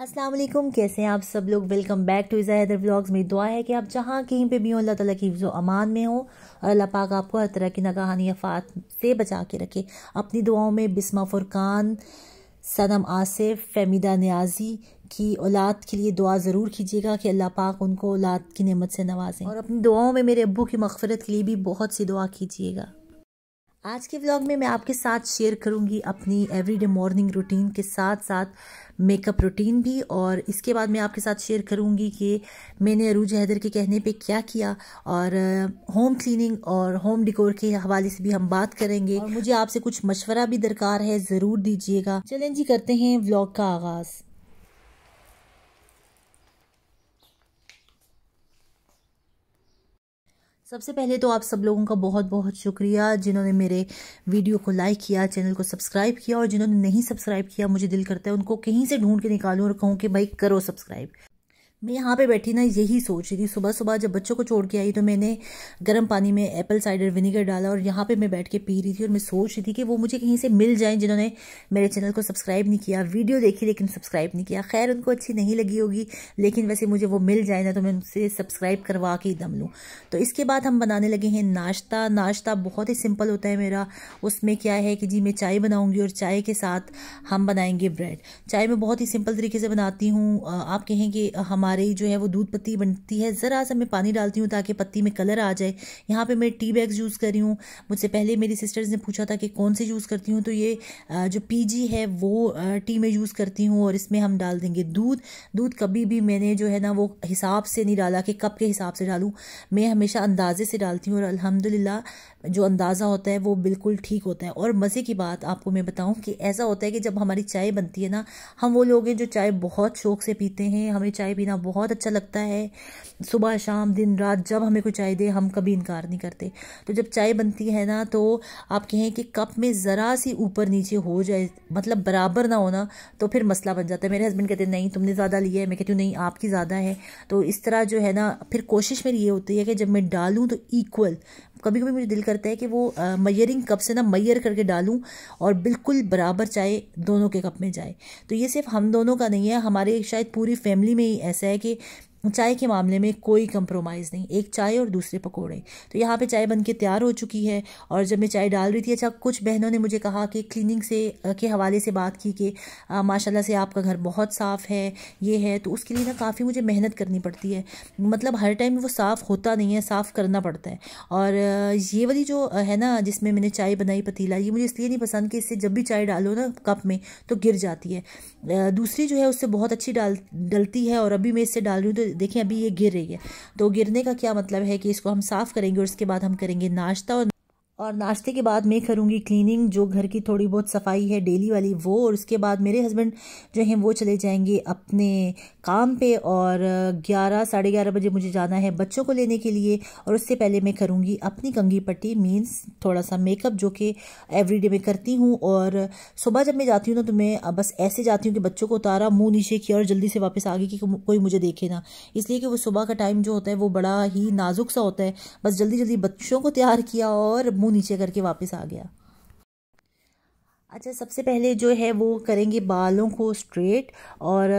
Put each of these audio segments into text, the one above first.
असलम कैसे हैं आप सब लोग welcome back to Iza Haider vlogs मेरी दुआ है कि आप जहाँ कहीं पे भी हो अल्लाह ताला की हिफ्ज़ अमान में हो और अल्लाह पाक आपको हर तरह की नगहानी अफात से बचा के रखे अपनी दुआओं में बिस्मा फुरकान सनम आसिफ फहमीदा न्याजी की औलाद के लिए दुआ ज़रूर कीजिएगा कि अल्लाह पाक उनको औलाद की नेमत से नवाजें और अपनी दुआओं में मेरे अबू की मगफरत के लिए भी बहुत सी दुआ कीजिएगा आज के व्लॉग में मैं आपके साथ शेयर करूंगी अपनी एवरीडे मॉर्निंग रूटीन के साथ साथ मेकअप रूटीन भी और इसके बाद मैं आपके साथ शेयर करूंगी कि मैंने अरूज हैदर के कहने पे क्या किया और होम क्लीनिंग और होम डिकोर के हवाले से भी हम बात करेंगे और मुझे आपसे कुछ मशवरा भी दरकार है ज़रूर दीजिएगा चलें जी करते हैं व्लॉग का आगाज़ सबसे पहले तो आप सब लोगों का बहुत बहुत शुक्रिया जिन्होंने मेरे वीडियो को लाइक किया चैनल को सब्सक्राइब किया और जिन्होंने नहीं सब्सक्राइब किया मुझे दिल करता है उनको कहीं से ढूंढ के निकालूं और कहूँ कि भाई करो सब्सक्राइब मैं यहाँ पे बैठी ना यही सोच रही थी सुबह सुबह जब बच्चों को छोड़ के आई तो मैंने गर्म पानी में एप्पल साइडर विनेगर डाला और यहाँ पे मैं बैठ के पी रही थी और मैं सोच रही थी कि वो मुझे कहीं से मिल जाएं जिन्होंने मेरे चैनल को सब्सक्राइब नहीं किया वीडियो देखी लेकिन सब्सक्राइब नहीं किया खैर उनको अच्छी नहीं लगी होगी लेकिन वैसे मुझे वो मिल जाए ना तो मैं उनसे सब्सक्राइब करवा के ही दम लूँ तो इसके बाद हम बनाने लगे हैं नाश्ता नाश्ता बहुत ही सिंपल होता है मेरा उसमें क्या है कि जी मैं चाय बनाऊँगी और चाय के साथ हम बनाएंगे ब्रेड चाय मैं बहुत ही सिंपल तरीके से बनाती हूँ आप कहें कि हमारे हमारी जो है वो दूध पत्ती बनती है ज़रा सा मैं पानी डालती हूँ ताकि पत्ती में कलर आ जाए यहाँ पे मैं टी बैग्स यूज़ कर रही हूँ मुझसे पहले मेरी सिस्टर्स ने पूछा था कि कौन से यूज़ करती हूँ तो ये जो पी है वो टी में यूज़ करती हूँ और इसमें हम डाल देंगे दूध दूध कभी भी मैंने जो है ना वो हिसाब से नहीं डाला कि कप के हिसाब से डालूँ मैं हमेशा अंदाजे से डालती हूँ और अलहमदिल्ला जो अंदाज़ा होता है वो बिल्कुल ठीक होता है और मज़े की बात आपको मैं बताऊं कि ऐसा होता है कि जब हमारी चाय बनती है ना हम वो लोग हैं जो चाय बहुत शौक से पीते हैं हमें चाय पीना बहुत अच्छा लगता है सुबह शाम दिन रात जब हमें कोई चाय दे हम कभी इनकार नहीं करते तो जब चाय बनती है ना तो आप कहें कि कप में ज़रा सी ऊपर नीचे हो जाए मतलब बराबर ना होना तो फिर मसला बन जाता है मेरे हस्बैंड कहते हैं नहीं तुमने ज़्यादा लिया है मैं कहती हूँ नहीं आपकी ज़्यादा है तो इस तरह जो है ना फिर कोशिश मेरी ये होती है कि जब मैं डालूँ तो इक्वल कभी कभी मुझे दिल करता है कि वो मैयरिंग कप से ना मैयर करके डालूं और बिल्कुल बराबर चाय दोनों के कप में जाए तो ये सिर्फ हम दोनों का नहीं है हमारे शायद पूरी फैमिली में ही ऐसा है कि चाय के मामले में कोई कंप्रोमाइज़ नहीं एक चाय और दूसरे पकोड़े तो यहाँ पे चाय बनके तैयार हो चुकी है और जब मैं चाय डाल रही थी अच्छा कुछ बहनों ने मुझे कहा कि क्लीनिंग से के हवाले से बात की कि माशाल्लाह से आपका घर बहुत साफ़ है ये है तो उसके लिए ना काफ़ी मुझे मेहनत करनी पड़ती है मतलब हर टाइम वो साफ़ होता नहीं है साफ़ करना पड़ता है और ये वाली जो है ना जिसमें मैंने चाय बनाई पतीला ये मुझे इसलिए नहीं पसंद कि इससे जब भी चाय डालो ना कप में तो गिर जाती है दूसरी जो है उससे बहुत अच्छी डाल डलती है और अभी मैं इससे डाल रही हूँ तो देखें अभी ये गिर रही है तो गिरने का क्या मतलब है कि इसको हम साफ़ करेंगे और उसके बाद हम करेंगे नाश्ता और और नाश्ते के बाद मैं करूँगी क्लीनिंग जो घर की थोड़ी बहुत सफाई है डेली वाली वो और उसके बाद मेरे हस्बैंड जो हैं वो चले जाएंगे अपने काम पे और ग्यारह साढ़े ग्यारह बजे मुझे जाना है बच्चों को लेने के लिए और उससे पहले मैं करूँगी अपनी कंगी पट्टी मीन्स थोड़ा सा मेकअप जो कि एवरीडे मैं करती हूँ और सुबह जब मैं जाती हूँ ना तो मैं बस ऐसे जाती हूँ कि बच्चों को उतारा मुँह नीचे किया और जल्दी से वापस आ गई कि कोई मुझे देखे ना इसलिए कि वो सुबह का टाइम जो होता है वो बड़ा ही नाजुक सा होता है बस जल्दी जल्दी बच्चों को तैयार किया और मुँह नीचे करके वापस आ गया अच्छा सबसे पहले जो है वो करेंगे बालों को स्ट्रेट और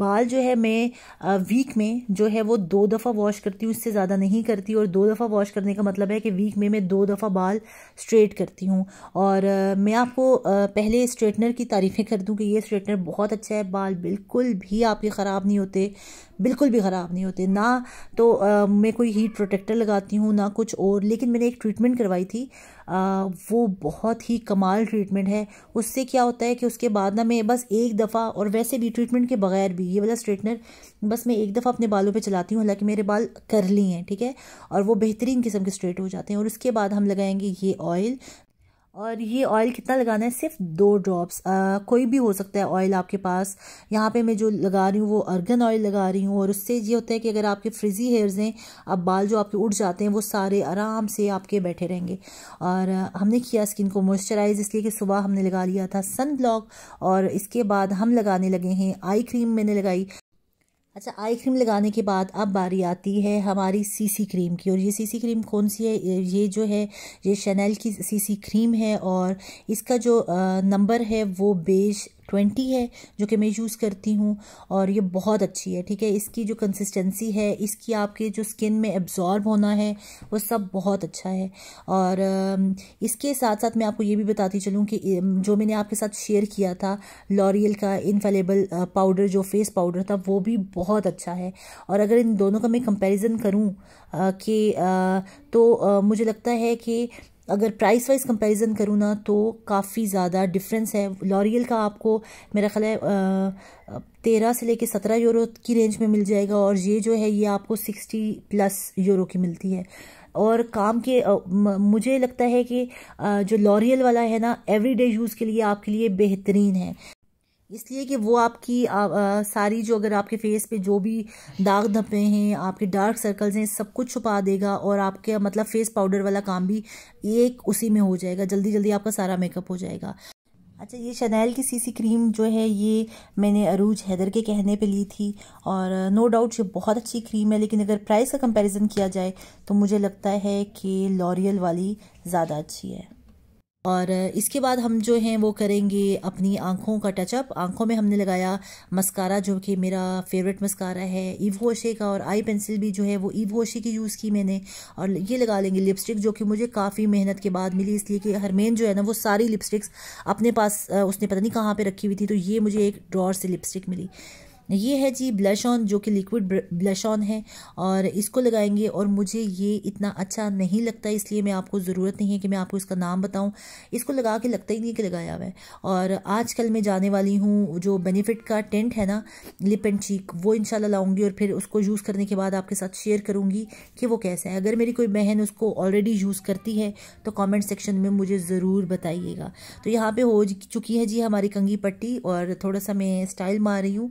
बाल जो है मैं वीक में जो है वो दो दफ़ा वॉश करती हूँ इससे ज़्यादा नहीं करती और दो दफ़ा वॉश करने का मतलब है कि वीक में मैं दो दफ़ा बाल स्ट्रेट करती हूँ और मैं आपको पहले स्ट्रेटनर की तारीफ़ें कर दूँ कि ये स्ट्रेटनर बहुत अच्छा है बाल बिल्कुल भी आपके ख़राब नहीं होते बिल्कुल भी ख़राब नहीं होते ना तो मैं कोई हीट प्रोटेक्टर लगाती हूँ ना कुछ और लेकिन मैंने एक ट्रीटमेंट करवाई थी वो बहुत ही कमाल ट्रीटमेंट है उससे क्या होता है कि उसके बाद ना मैं बस एक दफ़ा और वैसे भी ट्रीटमेंट के बगैर भी ये वाला स्ट्रेटनर बस मैं एक दफ़ा अपने बालों पर चलाती हूँ हालाँकि मेरे बाल करली हैं ठीक है और वो बेहतरीन किस्म के स्ट्रेट हो जाते हैं और उसके बाद हम लगाएंगे ये ऑयल और ये ऑयल कितना लगाना है सिर्फ दो ड्रॉप्स कोई भी हो सकता है ऑयल आपके पास यहाँ पे मैं जो लगा रही हूँ वो अर्गन ऑयल लगा रही हूँ और उससे ये होता है कि अगर आपके फ्रिजी हेयर्स हैं अब बाल जो आपके उड़ जाते हैं वो सारे आराम से आपके बैठे रहेंगे और हमने किया स्किन को मॉइस्चराइज इसलिए कि सुबह हमने लगा लिया था सन ब्लॉक और इसके बाद हम लगाने लगे हैं आई क्रीम मैंने लगाई अच्छा आई क्रीम लगाने के बाद अब बारी आती है हमारी सीसी क्रीम की और ये सीसी क्रीम कौन सी है ये जो है ये शनैल की सीसी क्रीम है और इसका जो नंबर है वो बेज ट्वेंटी है जो कि मैं यूज़ करती हूँ और ये बहुत अच्छी है ठीक है इसकी जो कंसिस्टेंसी है इसकी आपके जो स्किन में एब्जॉर्ब होना है वो सब बहुत अच्छा है और इसके साथ साथ मैं आपको ये भी बताती चलूँ कि जो मैंने आपके साथ शेयर किया था लॉरियल का इनफेलेबल पाउडर जो फेस पाउडर था वो भी बहुत अच्छा है और अगर इन दोनों का मैं कंपेरिज़न करूँ कि तो मुझे लगता है कि अगर प्राइस वाइज कंपैरिजन करूँ ना तो काफ़ी ज़्यादा डिफरेंस है लॉरियल का आपको मेरा ख्याल है तेरह से लेके सत्रह यूरो की रेंज में मिल जाएगा और ये जो है ये आपको सिक्सटी प्लस यूरो की मिलती है और काम के मुझे लगता है कि जो लॉरियल वाला है ना एवरीडे यूज़ के लिए आपके लिए बेहतरीन है इसलिए कि वो आपकी आ, आ, सारी जो अगर आपके फेस पे जो भी दाग धब्बे हैं आपके डार्क सर्कल्स हैं सब कुछ छुपा देगा और आपके मतलब फेस पाउडर वाला काम भी एक उसी में हो जाएगा जल्दी जल्दी आपका सारा मेकअप हो जाएगा अच्छा ये शनैल की सीसी क्रीम जो है ये मैंने अरूज हैदर के कहने पे ली थी और नो डाउट ये बहुत अच्छी क्रीम है लेकिन अगर प्राइस का कंपैरिजन किया जाए तो मुझे लगता है कि लॉरियल वाली ज़्यादा अच्छी है और इसके बाद हम जो हैं वो करेंगे अपनी आँखों का टचअप आँखों में हमने लगाया मस्कारा जो कि मेरा फेवरेट मस्कारा है ईव का और आई पेंसिल भी जो है वो ईव की यूज़ की मैंने और ये लगा लेंगे लिपस्टिक जो कि मुझे काफ़ी मेहनत के बाद मिली इसलिए कि हरमेन जो है ना वो सारी लिपस्टिक्स अपने पास उसने पता नहीं कहाँ पर रखी हुई थी तो ये मुझे एक ड्रॉर से लिपस्टिक मिली ये है जी ब्लश ऑन जो कि लिक्विड ब्लश ऑन है और इसको लगाएंगे और मुझे ये इतना अच्छा नहीं लगता इसलिए मैं आपको ज़रूरत नहीं है कि मैं आपको इसका नाम बताऊं इसको लगा के लगता ही नहीं कि लगाया हुआ है और आजकल मैं जाने वाली हूँ जो बेनिफिट का टेंट है ना लिप एंड चीक वो इनशाला लाऊंगी और फिर उसको यूज़ करने के बाद आपके साथ शेयर करूँगी कि वो कैसा है अगर मेरी कोई बहन उसको ऑलरेडी यूज़ करती है तो कॉमेंट सेक्शन में मुझे ज़रूर बताइएगा तो यहाँ पर हो चुकी है जी हमारी कंगी पट्टी और थोड़ा सा मैं स्टाइल मार रही हूँ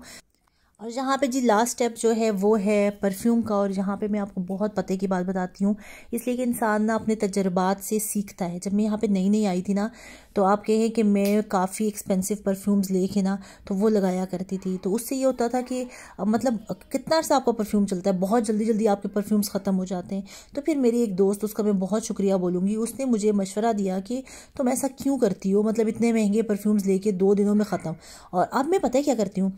और यहाँ पे जी लास्ट स्टेप जो है वो है परफ्यूम का और यहाँ पे मैं आपको बहुत पते की बात बताती हूँ इसलिए कि इंसान ना अपने तजर्बात से सीखता है जब मैं यहाँ पे नई नई आई थी ना तो आप कहें कि मैं काफ़ी एक्सपेंसिव परफ्यूम्स लेके ना तो वो लगाया करती थी तो उससे ये होता था कि मतलब कितना अर्सा आपका परफ्यूम चलता है बहुत जल्दी जल्दी आपके परफ्यूम्स ख़त्म हो जाते हैं तो फिर मेरी एक दोस्त उसका मैं बहुत शुक्रिया बोलूँगी उसने मुझे मशवरा दिया कि तुम तो ऐसा क्यों करती हो मतलब इतने महंगे परफ्यूम्स लेके दो दिनों में ख़त्म और अब मैं पता क्या करती हूँ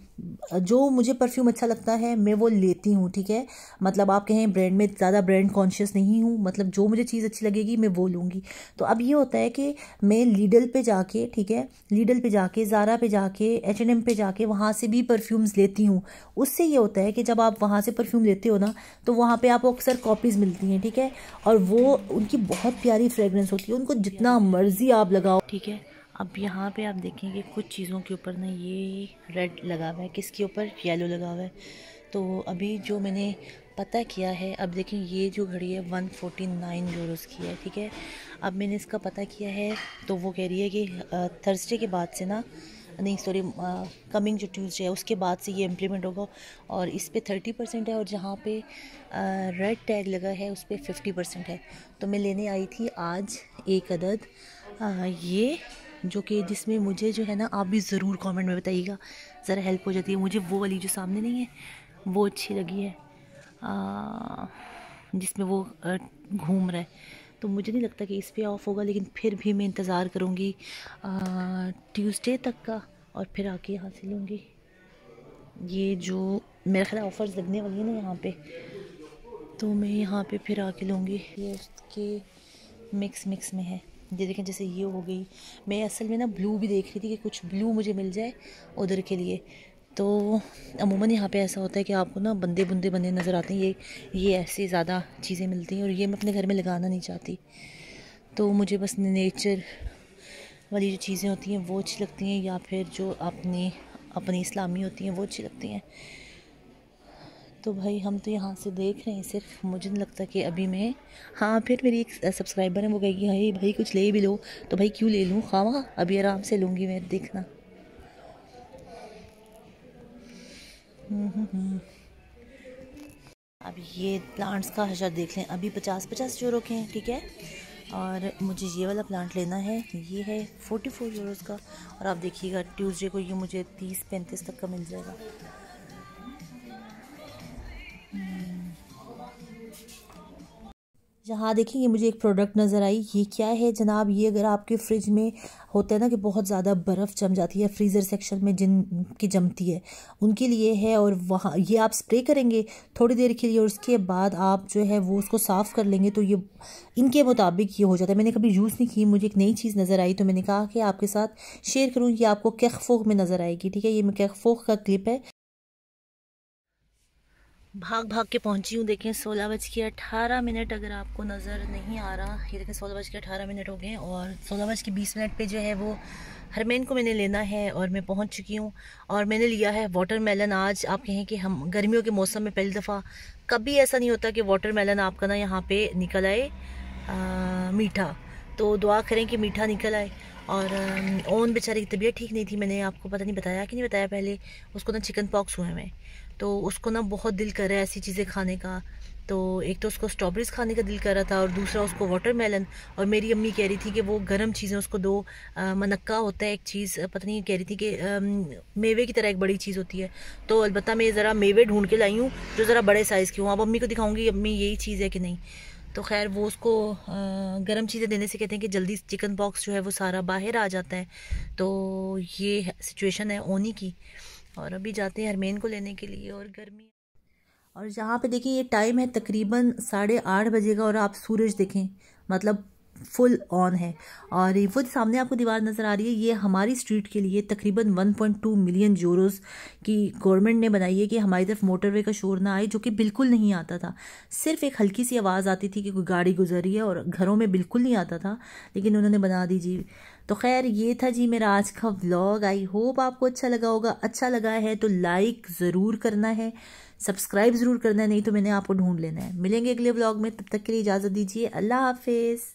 जो मुझे परफ्यूम अच्छा लगता है मैं वो लेती हूँ ठीक है मतलब आप कहें ब्रांड में ज़्यादा ब्रांड कॉन्शियस नहीं हूँ मतलब जो मुझे चीज़ अच्छी लगेगी मैं वो लूँगी तो अब ये होता है कि मैं लीडल पे जाके ठीक है लीडल पे जाके ज़ारा पे जाके एच एन एम पे जाके वहाँ से भी परफ्यूम्स लेती हूँ उससे ये होता है कि जब आप वहाँ से परफ्यूम लेते हो ना तो वहाँ पर आपको अक्सर कॉपीज़ मिलती हैं ठीक है और वो उनकी बहुत प्यारी फ्रेगरेंस होती है उनको जितना मर्ज़ी आप लगाओ ठीक है अब यहाँ पे आप देखेंगे कुछ चीज़ों के ऊपर ना ये रेड लगा हुआ है किसके ऊपर येलो लगा हुआ है तो अभी जो मैंने पता किया है अब देखें ये जो घड़ी है वन फोटी नाइन यूरोज़ की है ठीक है अब मैंने इसका पता किया है तो वो कह रही है कि थर्सडे के बाद से ना नहीं सॉरी कमिंग जो ट्यूसडे है उसके बाद से ये इम्प्लीमेंट होगा और इस पर थर्टी परसेंट है और जहाँ पे रेड टैग लगा है उस पर फिफ्टी परसेंट है तो मैं लेने आई थी आज एक अदद आ, ये जो कि जिसमें मुझे जो है ना आप भी ज़रूर कमेंट में बताइएगा ज़रा हेल्प हो जाती है मुझे वो वाली जो सामने नहीं है वो अच्छी लगी है जिसमें वो घूम रहा है तो मुझे नहीं लगता कि इस पर ऑफ होगा लेकिन फिर भी मैं इंतज़ार करूँगी ट्यूसडे तक का और फिर आके यहाँ से लूँगी ये जो मेरे ख्याल ऑफ़र्स लगने वाली है ना यहाँ पे तो मैं यहाँ पे फिर आके लूँगी ये उसके मिक्स मिक्स में है ये देखें जैसे ये हो गई मैं असल में ना ब्लू भी देख रही थी कि कुछ ब्लू मुझे मिल जाए उधर के लिए तो अमूमन यहाँ पे ऐसा होता है कि आपको ना बंदे बुंदे बने नज़र आते हैं ये ये ऐसे ज़्यादा चीज़ें मिलती हैं और ये मैं अपने घर में लगाना नहीं चाहती तो मुझे बस नेचर वाली जो चीज़ें होती हैं वो अच्छी लगती हैं या फिर जो अपनी अपनी इस्लामी होती हैं वो अच्छी लगती हैं तो भाई हम तो यहाँ से देख रहे हैं सिर्फ मुझे नहीं लगता कि अभी मैं हाँ फिर मेरी एक सब्सक्राइबर है वो कहेगी हाई भाई कुछ ले भी लो तो भाई क्यों ले लूँ खावा हाँ, अभी आराम से लूँगी मैं देखना हम्म, हम्म, हम्म। अब ये प्लांट्स का हजार देख लें अभी पचास पचास यूरो के हैं ठीक है और मुझे ये वाला प्लांट लेना है ये है फोर्टी फोर यूरोज़ का और आप देखिएगा ट्यूसडे को ये मुझे तीस पैंतीस तक का मिल जाएगा यहाँ देखिए ये मुझे एक प्रोडक्ट नज़र आई ये क्या है जनाब ये अगर आपके फ्रिज में होता है ना कि बहुत ज़्यादा बर्फ़ जम जाती है फ्रीज़र सेक्शन में जिन की जमती है उनके लिए है और वहाँ ये आप स्प्रे करेंगे थोड़ी देर के लिए और उसके बाद आप जो है वो उसको साफ़ कर लेंगे तो ये इनके मुताबिक ये हो जाता है मैंने कभी यूज़ नहीं की मुझे एक नई चीज़ नज़र आई तो मैंने कहा कि आपके साथ शेयर करूँ ये आपको कैखफोक में नज़र आएगी ठीक है ये कैखफोक का क्लिप है भाग भाग के पहुंची हूँ देखें सोलह बज के अठारह मिनट अगर आपको नज़र नहीं आ रहा ये देखें सोलह बज के अठारह मिनट हो गए और सोलह बज के बीस मिनट पे जो है वो हरमेन को मैंने लेना है और मैं पहुंच चुकी हूँ और मैंने लिया है वाटर मेलन आज आप कहें कि हम गर्मियों के मौसम में पहली दफ़ा कभी ऐसा नहीं होता कि वाटर मेलन आपका ना यहाँ पर निकल आए आ, मीठा तो दुआ करें कि मीठा निकल आए और ओन बेचारे की तबीयत ठीक नहीं थी मैंने आपको पता नहीं बताया कि नहीं बताया पहले उसको ना चिकन पॉक्स हुए हैं तो उसको ना बहुत दिल कर रहा है ऐसी चीज़ें खाने का तो एक तो उसको स्ट्रॉबेरीज खाने का दिल कर रहा था और दूसरा उसको वाटरमेलन और मेरी अम्मी कह रही थी कि वो गर्म चीज़ें उसको दो मनक्का होता है एक चीज़ पता नहीं कह रही थी कि मेवे की तरह एक बड़ी चीज़ होती है तो अलबत् मैं ज़रा मेवे ढूंढ के लाई हूँ जो ज़रा बड़े साइज़ की हूँ अब अम्मी को दिखाऊँगी अम्मी यही चीज़ है कि नहीं तो खैर वो उसको गर्म चीज़ें देने से कहते हैं कि जल्दी चिकन बॉक्स जो है वो सारा बाहर आ जाता है तो ये सिचुएशन है ओनी की और अभी जाते हैं हरमेन को लेने के लिए और गर्मी और जहाँ पे देखिए ये टाइम है तकरीबन साढ़े आठ बजे का और आप सूरज देखें मतलब फुल ऑन है और वो सामने आपको दीवार नज़र आ रही है ये हमारी स्ट्रीट के लिए तकरीबन 1.2 मिलियन जोरोस की गवर्नमेंट ने बनाई है कि हमारी तरफ मोटरवे का शोर ना आए जो कि बिल्कुल नहीं आता था सिर्फ एक हल्की सी आवाज़ आती थी कि कोई गाड़ी गुजरी है और घरों में बिल्कुल नहीं आता था लेकिन उन्होंने बना दी जी तो खैर ये था जी मेरा आज का व्लॉग आई होप आपको अच्छा लगा होगा अच्छा लगा है तो लाइक ज़रूर करना है सब्सक्राइब ज़रूर करना है नहीं तो मैंने आपको ढूंढ लेना है मिलेंगे अगले ब्लॉग में तब तक के लिए इजाज़त दीजिए अल्लाह हाफिज़